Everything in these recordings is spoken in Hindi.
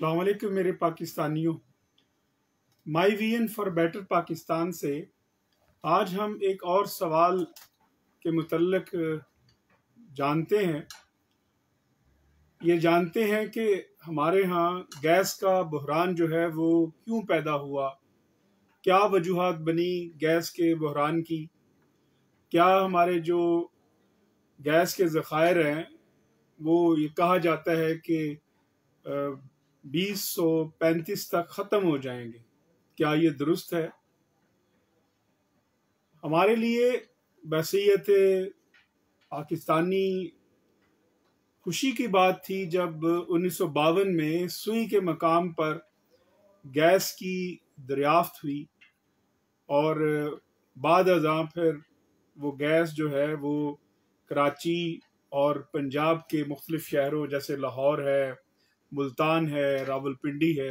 अलैक मेरे पाकिस्तानियों my V N for better Pakistan से आज हम एक और सवाल के मतलब जानते हैं ये जानते हैं कि हमारे यहाँ गैस का बहरान जो है वो क्यों पैदा हुआ क्या वजूहत बनी गैस के बहरान की क्या हमारे जो गैस के ज़ख़ायर हैं वो ये कहा जाता है कि बीस सौ पैंतीस तक ख़त्म हो जाएंगे क्या ये दुरुस्त है हमारे लिए बसीयत पाकिस्तानी खुशी की बात थी जब उन्नीस में सुई के मकाम पर गैस की दरियाफ्त हुई और बाद अजा फिर वो गैस जो है वो कराची और पंजाब के मुख्तलिफ शहरों जैसे लाहौर है मुल्तान है रावलपिंडी है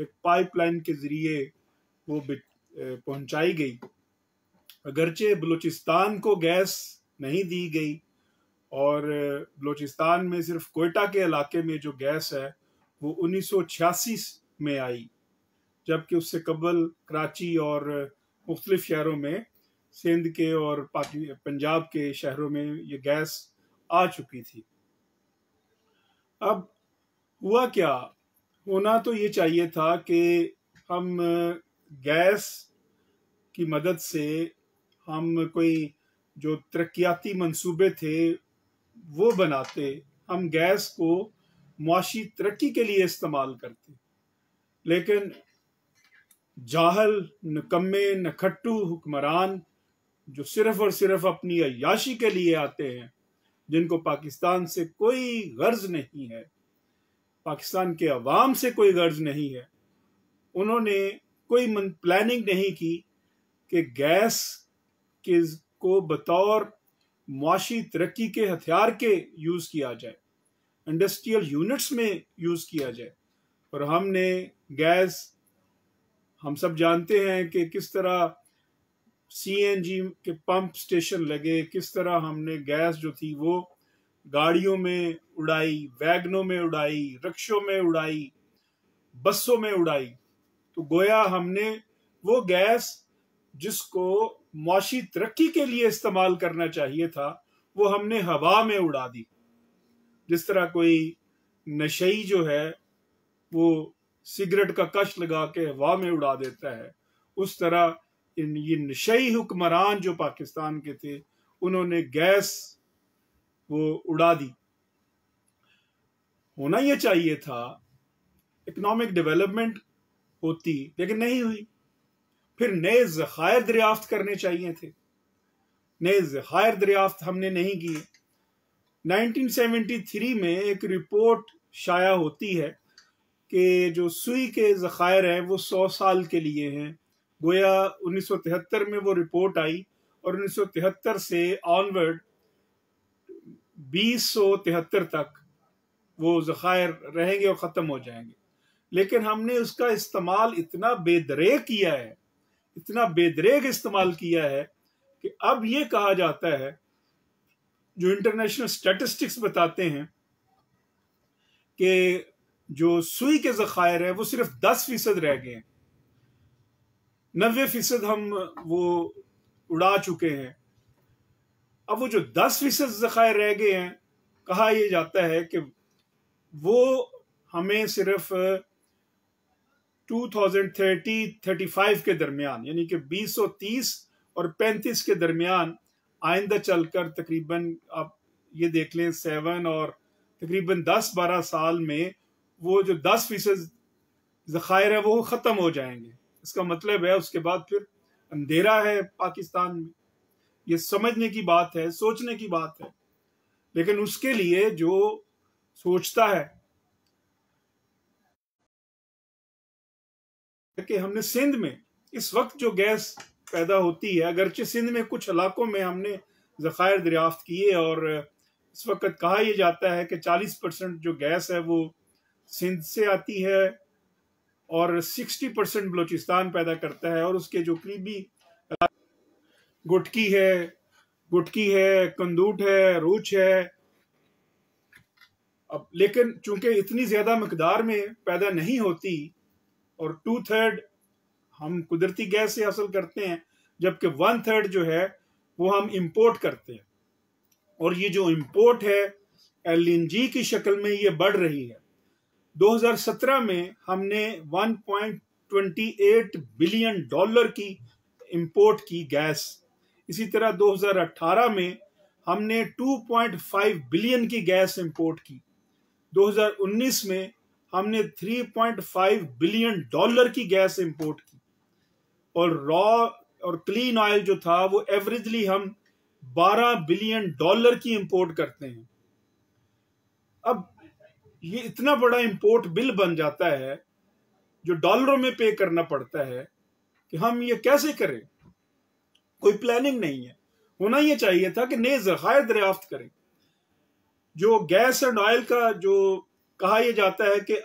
एक पाइपलाइन के ज़रिए वो पहुंचाई गई अगरचे बलूचिस्तान को गैस नहीं दी गई और बलूचिस्तान में सिर्फ कोयटा के इलाके में जो गैस है वो 1986 में आई जबकि उससे कबल कराची और मुख्तलिफ शहरों में सिंध के और पंजाब के शहरों में ये गैस आ चुकी थी अब हुआ क्या होना तो ये चाहिए था कि हम गैस की मदद से हम कोई जो तरक्याती मंसूबे थे वो बनाते हम गैस को मुआशी तरक्की के लिए इस्तेमाल करते लेकिन जाहल नकम्मे नखट्टू हुक्मरान जो सिर्फ और सिर्फ अपनी अयाशी के लिए आते हैं जिनको पाकिस्तान से कोई गर्ज नहीं है पाकिस्तान के अवाम से कोई गर्ज नहीं है उन्होंने कोई प्लानिंग नहीं की कि गैस के को बतौर मुआशी तरक्की के हथियार के यूज़ किया जाए इंडस्ट्रियल यूनिट्स में यूज़ किया जाए और हमने गैस हम सब जानते हैं कि किस तरह सीएनजी के पंप स्टेशन लगे किस तरह हमने गैस जो थी वो गाड़ियों में उड़ाई वैगनों में उड़ाई रक्षों में उड़ाई बसों में उड़ाई तो गोया हमने वो गैस जिसको मुआशी तरक्की के लिए इस्तेमाल करना चाहिए था वो हमने हवा में उड़ा दी जिस तरह कोई नशई जो है वो सिगरेट का कश लगा के हवा में उड़ा देता है उस तरह इन ये नशई हुक्मरान जो पाकिस्तान के थे उन्होंने गैस वो उड़ा दी होना ये चाहिए था इकोनॉमिक डेवलपमेंट होती लेकिन नहीं हुई फिर नए जखायर दरियाफ्त करने चाहिए थे नए जखायर दरियाफ्त हमने नहीं किए 1973 में एक रिपोर्ट शाया होती है कि जो सुई के जखायर हैं वो 100 साल के लिए हैं गोया 1973 में वो रिपोर्ट आई और 1973 से ऑनवर्ड बीस तक वो ज़खायर रहेंगे और ख़त्म हो जाएंगे लेकिन हमने उसका इस्तेमाल इतना बेदरेग किया है इतना बेदरेग इस्तेमाल किया है कि अब ये कहा जाता है जो इंटरनेशनल स्टैटिस्टिक्स बताते हैं कि जो सुई के ज़खायर हैं वो सिर्फ दस फीसद रह गए हैं नबे फीसद हम वो उड़ा चुके हैं अब वो जो दस फीसद जखायर रह गए हैं कहा यह जाता है कि वो हमें सिर्फ 2030-35 के दरमियान यानी कि 2030 और 35 के दरमियान आइंदा चलकर तकरीबन आप ये देख लें सेवन और तकरीबन 10-12 साल में वो जो 10 फीसद जखायर है वो ख़त्म हो जाएंगे इसका मतलब है उसके बाद फिर अंधेरा है पाकिस्तान में ये समझने की बात है सोचने की बात है लेकिन उसके लिए जो सोचता है कि हमने सिंध में इस वक्त जो गैस पैदा होती है अगरचे सिंध में कुछ इलाकों में हमने जखायर दरियाफ्त किए और इस वक्त कहा यह जाता है कि 40 परसेंट जो गैस है वो सिंध से आती है और 60 परसेंट बलोचिस्तान पैदा करता है और उसके जो करीबी गुटकी है गुटकी है कंदूट है रूच है अब लेकिन चूंकि इतनी ज्यादा मकदार में पैदा नहीं होती और टू थर्ड हम कुदरती गैस से हासिल करते हैं जबकि वन थर्ड जो है वो हम इंपोर्ट करते हैं और ये जो इंपोर्ट है एल की शक्ल में ये बढ़ रही है 2017 में हमने 1.28 बिलियन डॉलर की इंपोर्ट की गैस इसी तरह 2018 में हमने 2.5 बिलियन की गैस इंपोर्ट की 2019 में हमने 3.5 बिलियन डॉलर की गैस इंपोर्ट की और रॉ और क्लीन ऑयल जो था वो एवरेजली हम 12 बिलियन डॉलर की इंपोर्ट करते हैं अब ये इतना बड़ा इंपोर्ट बिल बन जाता है जो डॉलरों में पे करना पड़ता है कि हम ये कैसे करें कोई प्लानिंग नहीं है होना यह चाहिए था कि नए जखायर दरियाफ्त करें जो गैस एंड ऑयल का जो कहा यह जाता है कि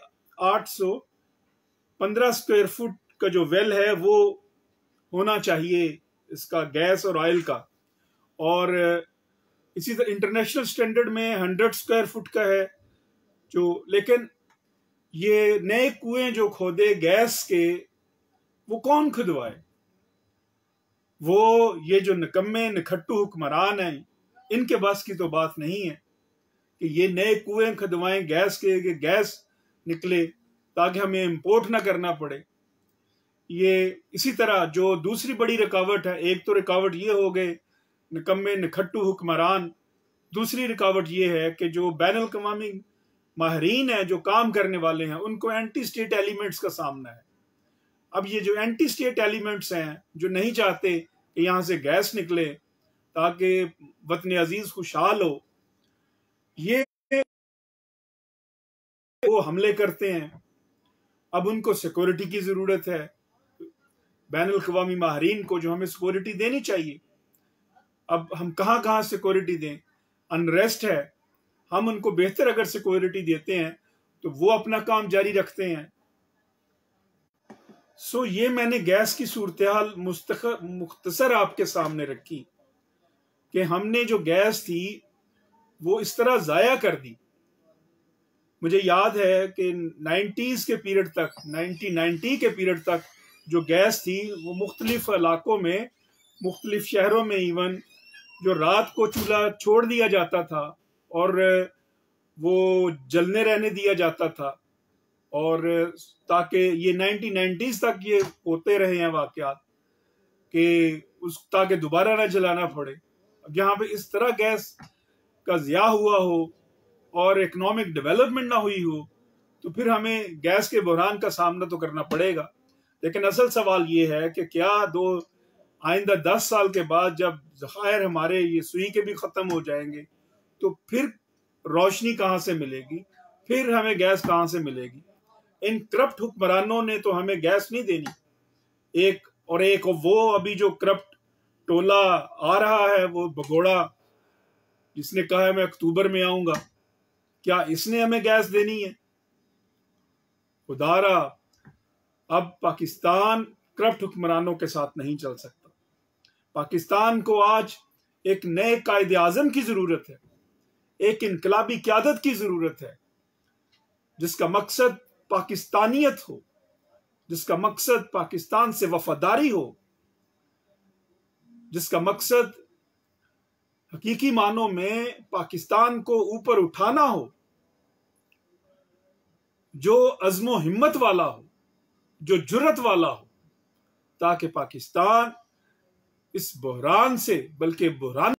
815 स्क्वायर फुट का जो वेल है वो होना चाहिए इसका गैस और ऑयल का और इसी तरह इंटरनेशनल स्टैंडर्ड में हंड्रेड स्क्वायर फुट का है जो लेकिन ये नए कुएं जो खोदे गैस के वो कौन खुदवाए वो ये जो निकम्मे निखट्टू हुक्मरान हैं इनके बस की तो बात नहीं है कि ये नए कुएं खदवाएं गैस के कि गैस निकले ताकि हमें इम्पोर्ट ना करना पड़े ये इसी तरह जो दूसरी बड़ी रुकावट है एक तो रुकावट ये हो गए निकम्मे निखट्टू हुक्मरान दूसरी रुकावट ये है कि जो बैन अवी माहरीन है जो काम करने वाले हैं उनको एंटी स्टेट एलिमेंट्स का सामना है अब ये जो एंटी स्टेट एलिमेंट्स हैं जो नहीं चाहते कि यहाँ से गैस निकले ताकि वतन अजीज खुशहाल हो ये वो हमले करते हैं अब उनको सिक्योरिटी की ज़रूरत है बैन अवी माहरीन को जो हमें सिक्योरिटी देनी चाहिए अब हम कहाँ कहाँ सिक्योरिटी दें अनरेस्ट है हम उनको बेहतर अगर सिक्योरिटी देते हैं तो वो अपना काम जारी रखते हैं सो ये मैंने गैस की सूरत हाल मुख्तसर आपके सामने रखी कि हमने जो गैस थी वो इस तरह ज़ाया कर दी मुझे याद है कि 90s के पीरियड तक 1990 के पीरियड तक जो गैस थी वो मुख्तलिफ इलाकों में मुख्तलिफ शहरों में इवन जो रात को चूल्हा छोड़ दिया जाता था और वो जलने रहने दिया जाता था और ताकि ये नाइनटीन नाइनटीज तक ये होते रहे हैं वाकत कि उस ताकि दोबारा ना जलाना पड़े यहाँ पे इस तरह गैस का ज़िया हुआ हो और इकोनॉमिक डेवलपमेंट ना हुई हो तो फिर हमें गैस के बहरान का सामना तो करना पड़ेगा लेकिन असल सवाल ये है कि क्या दो आइंदा दस साल के बाद जब जखायर हमारे ये सुई के भी ख़त्म हो जाएंगे तो फिर रोशनी कहाँ से मिलेगी फिर हमें गैस कहाँ से मिलेगी इन करप्ट हुक्मरानों ने तो हमें गैस नहीं देनी एक और एक वो अभी जो करप्ट टोला आ रहा है वो भगोड़ा जिसने कहा है मैं अक्टूबर में आऊंगा क्या इसने हमें गैस देनी है खुदारा अब पाकिस्तान करप्ट हुक्मरानों के साथ नहीं चल सकता पाकिस्तान को आज एक नए कायदे आजम की जरूरत है एक इनकलाबी क्यादत की जरूरत है जिसका मकसद पाकिस्तानियत हो जिसका मकसद पाकिस्तान से वफादारी हो जिसका मकसद हकीकी मानों में पाकिस्तान को ऊपर उठाना हो जो अज़मो हिम्मत वाला हो जो जुरत वाला हो ताकि पाकिस्तान इस बहरान से बल्कि बहरान